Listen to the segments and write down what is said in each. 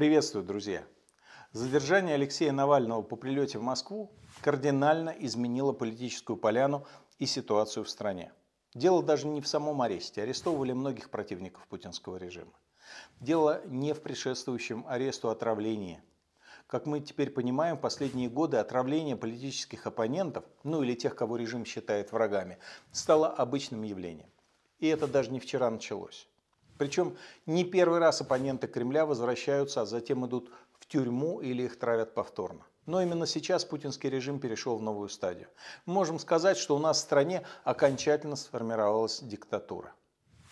Приветствую, друзья! Задержание Алексея Навального по прилете в Москву кардинально изменило политическую поляну и ситуацию в стране. Дело даже не в самом аресте. Арестовывали многих противников путинского режима. Дело не в предшествующем аресту а отравления, Как мы теперь понимаем, в последние годы отравление политических оппонентов, ну или тех, кого режим считает врагами, стало обычным явлением. И это даже не вчера началось. Причем не первый раз оппоненты Кремля возвращаются, а затем идут в тюрьму или их травят повторно. Но именно сейчас путинский режим перешел в новую стадию. Мы можем сказать, что у нас в стране окончательно сформировалась диктатура.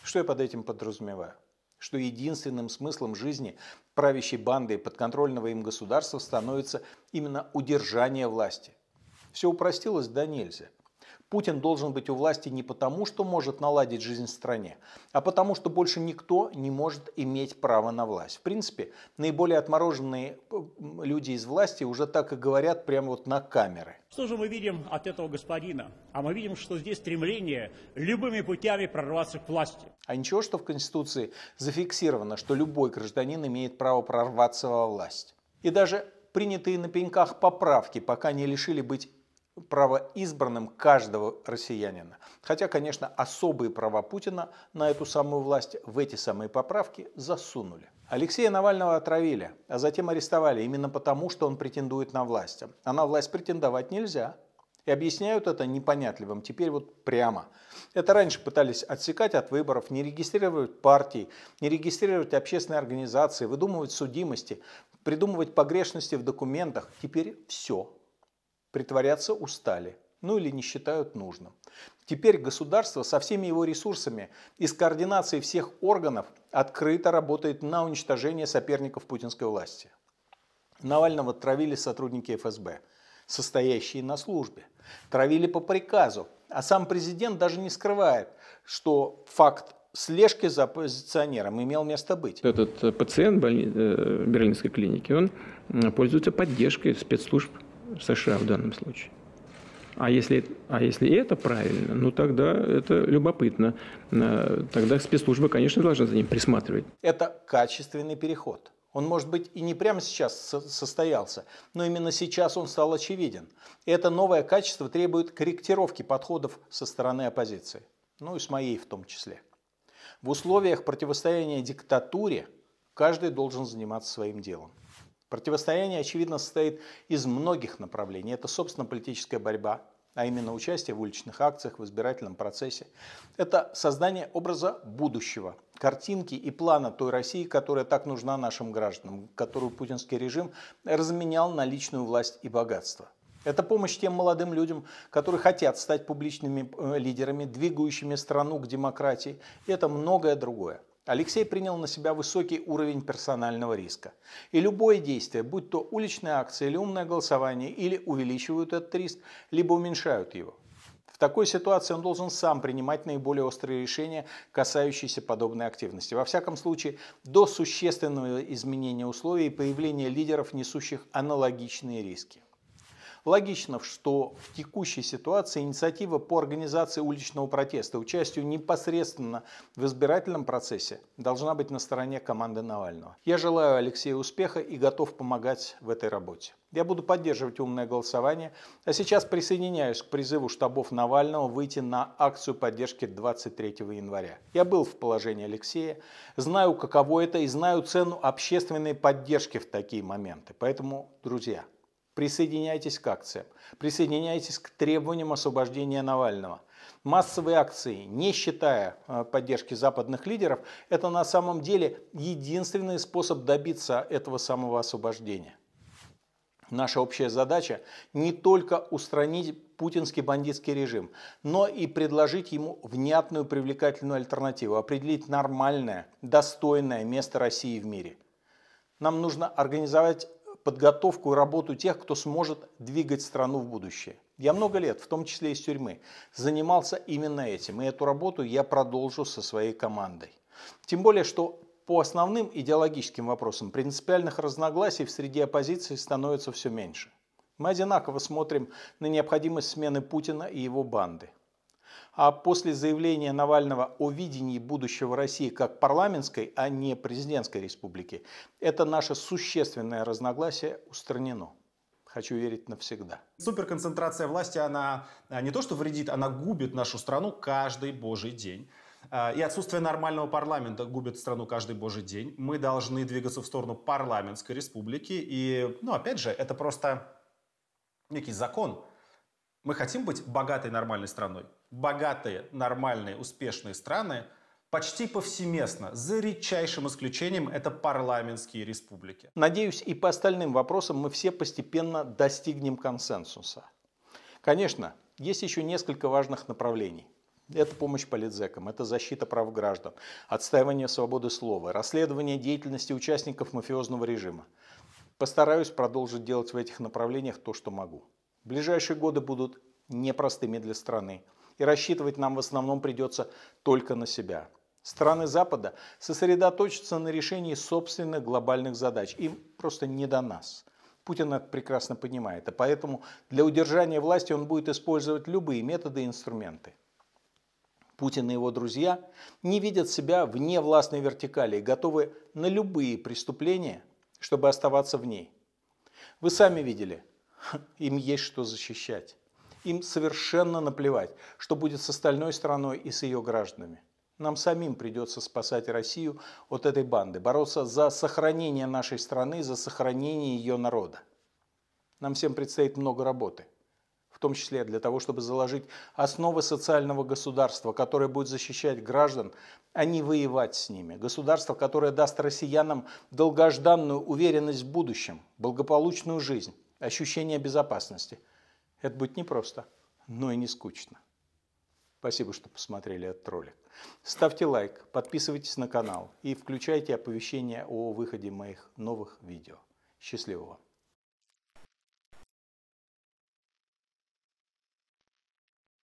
Что я под этим подразумеваю? Что единственным смыслом жизни правящей банды и подконтрольного им государства становится именно удержание власти. Все упростилось да нельзя. Путин должен быть у власти не потому, что может наладить жизнь в стране, а потому, что больше никто не может иметь право на власть. В принципе, наиболее отмороженные э, люди из власти уже так и говорят прямо вот на камеры. Что же мы видим от этого господина? А мы видим, что здесь стремление любыми путями прорваться к власти. А ничего, что в Конституции зафиксировано, что любой гражданин имеет право прорваться во власть. И даже принятые на пеньках поправки пока не лишили быть правоизбранным каждого россиянина. Хотя, конечно, особые права Путина на эту самую власть в эти самые поправки засунули. Алексея Навального отравили, а затем арестовали именно потому, что он претендует на власть. А на власть претендовать нельзя. И объясняют это непонятливым, теперь вот прямо. Это раньше пытались отсекать от выборов, не регистрировать партии, не регистрировать общественные организации, выдумывать судимости, придумывать погрешности в документах. Теперь все Притворяться устали, ну или не считают нужным. Теперь государство со всеми его ресурсами и с координацией всех органов открыто работает на уничтожение соперников путинской власти. Навального травили сотрудники ФСБ, состоящие на службе. Травили по приказу, а сам президент даже не скрывает, что факт слежки за оппозиционером имел место быть. Этот э, пациент больни... Э, берлинской клиники, он пользуется поддержкой спецслужб США в данном случае. А если, а если это правильно, ну тогда это любопытно. Э, тогда спецслужбы, конечно, должны за ним присматривать. Это качественный переход. Он, может быть, и не прямо сейчас состоялся, но именно сейчас он стал очевиден. Это новое качество требует корректировки подходов со стороны оппозиции. Ну и с моей в том числе. В условиях противостояния диктатуре каждый должен заниматься своим делом. Противостояние, очевидно, состоит из многих направлений. Это, собственно, политическая борьба, а именно участие в уличных акциях, в избирательном процессе. Это создание образа будущего, картинки и плана той России, которая так нужна нашим гражданам, которую путинский режим разменял на личную власть и богатство. Это помощь тем молодым людям, которые хотят стать публичными э, лидерами, двигающими страну к демократии. И это многое другое. Алексей принял на себя высокий уровень персонального риска. И любое действие, будь то уличная акция или умное голосование, или увеличивают этот риск, либо уменьшают его. В такой ситуации он должен сам принимать наиболее острые решения, касающиеся подобной активности. Во всяком случае, до существенного изменения условий и появления лидеров, несущих аналогичные риски. Логично, что в текущей ситуации инициатива по организации уличного протеста, участию непосредственно в избирательном процессе должна быть на стороне команды Навального. Я желаю Алексею успеха и готов помогать в этой работе. Я буду поддерживать умное голосование, а сейчас присоединяюсь к призыву штабов Навального выйти на акцию поддержки 23 января. Я был в положении Алексея, знаю, каково это и знаю цену общественной поддержки в такие моменты. Поэтому, друзья, Присоединяйтесь к акциям. Присоединяйтесь к требованиям освобождения Навального. Массовые акции, не считая э, поддержки западных лидеров, это на самом деле единственный способ добиться этого самого освобождения. Наша общая задача не только устранить путинский бандитский режим, но и предложить ему внятную привлекательную альтернативу, определить нормальное, достойное место России в мире. Нам нужно организовать подготовку и работу тех, кто сможет двигать страну в будущее. Я много лет, в том числе из тюрьмы, занимался именно этим, и эту работу я продолжу со своей командой. Тем более, что по основным идеологическим вопросам принципиальных разногласий в среде оппозиции становится все меньше. Мы одинаково смотрим на необходимость смены Путина и его банды. А после заявления Навального о видении будущего России как парламентской, а не президентской республики, это наше существенное разногласие устранено хочу верить навсегда. Суперконцентрация власти, она э, не то что вредит, она губит нашу страну каждый божий день. Э, и отсутствие нормального парламента губит страну каждый божий день. Мы должны двигаться в сторону парламентской республики. И, ну, опять же, это просто некий закон – мы хотим быть богатой нормальной страной. Богатые, нормальные, успешные страны почти повсеместно, за редчайшим исключением, это парламентские республики. Надеюсь, и по остальным вопросам мы все постепенно достигнем консенсуса. Конечно, есть еще несколько важных направлений. Это помощь политзекам, это защита прав граждан, отстаивание свободы слова, расследование деятельности участников мафиозного режима. Постараюсь продолжить делать в этих направлениях то, что могу. Ближайшие годы будут непростыми для страны, и рассчитывать нам в основном придется только на себя. Страны Запада сосредоточатся на решении собственных глобальных задач. Им просто не до нас. Путин это прекрасно понимает, а поэтому для удержания власти он будет использовать любые методы и инструменты. Путин и его друзья не видят себя вне властной вертикали и готовы на любые преступления, чтобы оставаться в ней. Вы сами видели, Им есть что защищать. Им совершенно наплевать, что будет с остальной страной и с ее гражданами. Нам самим придется спасать Россию от этой банды, бороться за сохранение нашей страны, за сохранение ее народа. Нам всем предстоит много работы, в том числе для того, чтобы заложить основы социального государства, которое будет защищать граждан, а не воевать с ними. Государство, которое даст россиянам долгожданную уверенность в будущем, благополучную жизнь ощущение безопасности. Это будет непросто, но и не скучно. Спасибо, что посмотрели этот ролик. Ставьте лайк, подписывайтесь на канал и включайте оповещения о выходе моих новых видео. Счастливого!